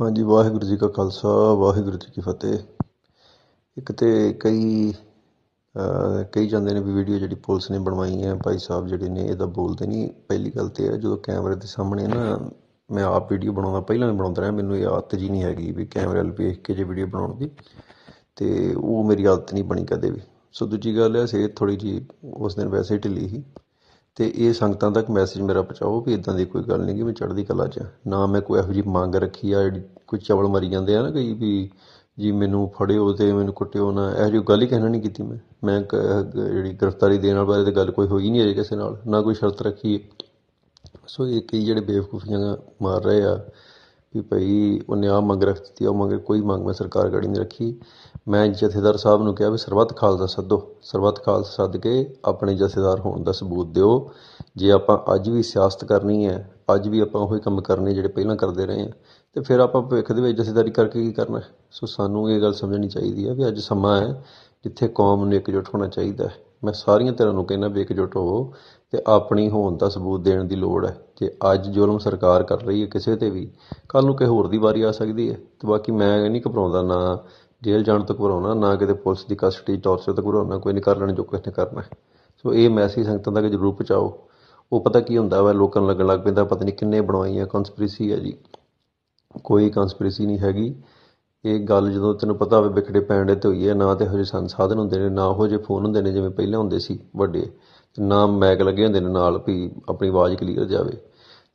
ਹਾਂਜੀ ਵਾਹਿਗੁਰੂ ਜੀ ਕਾ ਖਾਲਸਾ ਵਾਹਿਗੁਰੂ ਜੀ ਕੀ ਫਤਿਹ ਇੱਕ ਤੇ ਕਈ ਕਈ ਜਾਂਦੇ ਨੇ ਵੀ ਵੀਡੀਓ ਜਿਹੜੀ ਪੁਲਿਸ ਨੇ ਬਣਵਾਈ ਹੈ ਭਾਈ ਸਾਹਿਬ ਜਿਹੜੇ ਨੇ ਇਹਦਾ ਬੋਲਦੇ ਨਹੀਂ ਪਹਿਲੀ ਗੱਲ ਤੇ ਹੈ ਜਦੋਂ ਕੈਮਰੇ ਦੇ ਸਾਹਮਣੇ ਨਾ ਮੈਂ ਆਪ ਵੀਡੀਓ ਬਣਾਉਂਦਾ ਪਹਿਲਾਂ ਵੀ ਬਣਾਉਂਦਾ ਰਿਹਾ ਮੈਨੂੰ ਇਹ ਆਦਤ ਜੀ ਨਹੀਂ ਹੈਗੀ ਵੀ ਕੈਮਰੇ ਵੱਲ ਵੇਖ ਕੇ ਜੇ ਵੀਡੀਓ ਬਣਾਉਣ ਦੀ ਤੇ ਉਹ ਮੇਰੀ ਆਦਤ ਨਹੀਂ ਬਣੀ ਕਦੇ ਵੀ ਸੋ ਦੂਜੀ ਗੱਲ ਹੈ ਸਿਹਤ ਥੋੜੀ ਜੀ ਉਸ ਦਿਨ ਵੈਸੇ ਢਿੱਲੀ ਸੀ ਤੇ ਇਹ ਸੰਗਤਾਂ ਤੱਕ ਮੈਸੇਜ ਮੇਰਾ ਪਹੁੰਚਾਓ ਵੀ ਇਦਾਂ ਦੀ ਕੋਈ ਗੱਲ ਨਹੀਂ ਕਿ ਮੈਂ ਚੜ੍ਹਦੀ ਕਲਾ 'ਚ ਨਾ ਮੈਂ ਕੋਈ ਇਹੋ ਜੀ ਮੰਗ ਰੱਖੀ ਆ ਜਿਹੜੀ ਕੋਈ ਚਵਲ ਮਰੀ ਜਾਂਦੇ ਆ ਨਾ ਕਈ ਵੀ ਜੀ ਮੈਨੂੰ ਫੜਿਓ ਤੇ ਮੈਨੂੰ ਕੁੱਟਿਓ ਨਾ ਇਹੋ ਜਿਹੀ ਗੱਲ ਹੀ ਕਹਿਣਾ ਨਹੀਂ ਕੀਤੀ ਮੈਂ ਮੈਂ ਜਿਹੜੀ ਗ੍ਰਿਫਤਾਰੀ ਦੇਣ ਵਾਲੇ ਬਾਰੇ ਤੇ ਗੱਲ ਕੋਈ ਹੋਈ ਨਹੀਂ ਅਜੇ ਕਿਸੇ ਨਾਲ ਨਾ ਕੋਈ ਸ਼ਰਤ ਰੱਖੀ ਸੋ ਇਹ ਕਈ ਜਿਹੜੇ ਬੇਵਕੂਫੀਆਂ ਮਾਰ ਰਹੇ ਆ ਕਿ ਭਈ ਉਹਨੇ ਆ ਮੰਗ ਰੱਖ ਦਿੱਤੀ ਉਹ ਮੰਗ ਕੋਈ ਮੰਗ ਮੈਂ ਸਰਕਾਰ ਗੜੀ ਨਹੀਂ ਰੱਖੀ ਮੈਂ ਜਥੇਦਾਰ ਸਾਹਿਬ ਨੂੰ ਕਿਹਾ ਵੀ ਸਰਬੱਤ ਖਾਲਸਾ ਸੱਦੋ ਸਰਬੱਤ ਖਾਲਸਾ ਸੱਦ ਕੇ ਆਪਣੇ ਜਥੇਦਾਰ ਹੋਣ ਦਾ ਸਬੂਤ ਦਿਓ ਜੇ ਆਪਾਂ ਅੱਜ ਵੀ ਸਿਆਸਤ ਕਰਨੀ ਹੈ ਅੱਜ ਵੀ ਆਪਾਂ ਉਹੀ ਕੰਮ ਕਰਨੇ ਜਿਹੜੇ ਪਹਿਲਾਂ ਕਰਦੇ ਰਹੇ ਆ ਤੇ ਫਿਰ ਆਪਾਂ ਭਵਿੱਖ ਦੇ ਵਿੱਚ ਜਥੇਦਾਰੀ ਕਰਕੇ ਕੀ ਕਰਨਾ ਸੋ ਸਾਨੂੰ ਇਹ ਗੱਲ ਸਮਝਣੀ ਚਾਹੀਦੀ ਹੈ ਵੀ ਅੱਜ ਸਮਾਂ ਹੈ ਜਿੱਥੇ ਕੌਮ ਨੂੰ ਇਕਜੁੱਟ ਹੋਣਾ ਚਾਹੀਦਾ ਹੈ ਮੈਂ ਸਾਰੀਆਂ ਤਰ੍ਹਾਂ ਨੂੰ ਕਹਿਣਾ ਵੀ ਇਕਜੁੱਟ ਹੋ ਤੇ ਆਪਣੀ ਹੋਣ ਦਾ ਸਬੂਤ ਦੇਣ ਦੀ ਲੋੜ ਹੈ ਜੇ ਅੱਜ ਜ਼ੁਲਮ ਸਰਕਾਰ ਕਰ ਰਹੀ ਹੈ ਕਿਸੇ ਤੇ ਵੀ ਕੱਲ ਨੂੰ ਕਿਸੇ ਹੋਰ ਦੀ ਵਾਰੀ ਆ ਸਕਦੀ ਹੈ ਤੇ ਬਾਕੀ ਮੈਂ ਨਹੀਂ ਘਬਰਾਉਂਦਾ ਨਾ ਜੇਲ੍ਹ ਜਾਣ ਤੋਂ ਘਬਰਾਉਣਾ ਨਾ ਕਿਤੇ ਪੁਲਿਸ ਦੀ ਕਸਟਡੀ ਟੌਰਚਰ ਤੋਂ ਘਬਰਾਉਣਾ ਕੋਈ ਨਹੀਂ ਕਰ ਲੈਣ ਜੋ ਕੁਝ ਨੇ ਕਰਨਾ ਸੋ ਇਹ ਮੈਸੇਜ ਸੰਗਤਾਂ ਤੱਕ ਜ਼ਰੂਰ ਪਹੁੰਚਾਓ ਉਹ ਪਤਾ ਕੀ ਹੁੰਦਾ ਵਾ ਲੋਕਾਂ ਲੱਗਣ ਲੱਗ ਪੈਂਦਾ ਪਤਾ ਨਹੀਂ ਕਿੰਨੇ ਬਣਵਾਈਆਂ ਕਨਸਪੀਰੇਸੀ ਹੈ ਜੀ ਕੋਈ ਕਨਸਪੀਰੇਸੀ ਨਹੀਂ ਹੈਗੀ ਇਹ ਗੱਲ ਜਦੋਂ ਤੈਨੂੰ ਪਤਾ ਹੋਵੇ ਵਿਖੜੇ ਪੈਣ ਦੇ ਤੇ ਹੋਈ ਹੈ ਨਾ ਤੇ ਹਜੇ ਸੰਸਾਧਨ ਹੁੰਦੇ ਨੇ ਨਾ ਹੋ ਜੇ ਫੋਨ ਹੁੰਦੇ ਨੇ ਜਿਵੇਂ ਪਹਿਲਾਂ ਹੁੰਦੇ ਸੀ ਵੱਡੇ ਨਾ ਮੈਕ ਲੱਗੇ ਹੁੰਦੇ ਨੇ ਨਾਲ ਵੀ ਆਪਣੀ ਆਵਾਜ਼ ਕਲੀਅਰ ਜਾਵੇ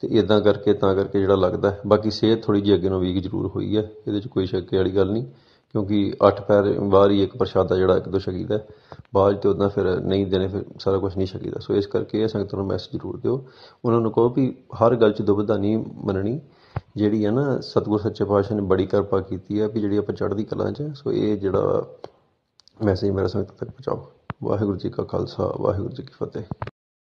ਤੇ ਇਦਾਂ ਕਰਕੇ ਤਾਂ ਕਰਕੇ ਜਿਹੜਾ ਲੱਗਦਾ ਬਾਕੀ ਸਿਹਤ ਥੋੜੀ ਜਿਹੀ ਅੱਗੇ ਨੂੰ ਵੀਕ ਜ਼ਰੂਰ ਹੋਈ ਹੈ ਇਹਦੇ 'ਚ ਕੋਈ ਸ਼ੱਕ ਵਾਲੀ ਗੱਲ ਨਹੀਂ ਕਿਉਂਕਿ ਅੱਠ ਪੈਰ ਬਾਹਰ ਹੀ ਇੱਕ ਪ੍ਰਸ਼ਾਦਾ ਜਿਹੜਾ ਇੱਕ ਦੋ ਸ਼ਕੀਦਾ ਬਾਅਦ ਤੇ ਉਦਾਂ ਫਿਰ ਨਹੀਂ ਦੇਣੇ ਫਿਰ ਸਾਰਾ ਕੁਝ ਨਹੀਂ ਸ਼ਕੀਦਾ ਸੋ ਇਸ ਕਰਕੇ ਇਹ ਸੰਗਤ ਨੂੰ ਮੈਸੇਜ ਜ਼ਰੂਰ ਦਿਓ ਉਹਨਾਂ ਨੂੰ ਕਹੋ ਵੀ ਹਰ ਗੱਲ 'ਚ ਦੁਬਿਧਾ ਨਹੀਂ ਮੰਨਣੀ ਜਿਹੜੀ ਹੈ ਨਾ ਸਤਿਗੁਰ ਸੱਚੇ ਪਾਤਸ਼ਾਹ ਨੇ ਬੜੀ ਕਿਰਪਾ ਕੀਤੀ ਹੈ ਵੀ ਜਿਹੜੀ ਆਪਾਂ ਚੜ੍ਹਦੀ ਕਲਾ 'ਚ ਸੋ ਇਹ ਜਿਹੜਾ ਮੈਸੇਜ ਮੇਰਾ ਸੰਗਤ ਤੱਕ ਪਹੁੰਚਾਓ ਵਾਹਿਗੁਰੂ ਜੀ ਕਾ ਖਾਲਸਾ ਵਾਹਿਗੁਰੂ ਜੀ ਕੀ ਫਤਿਹ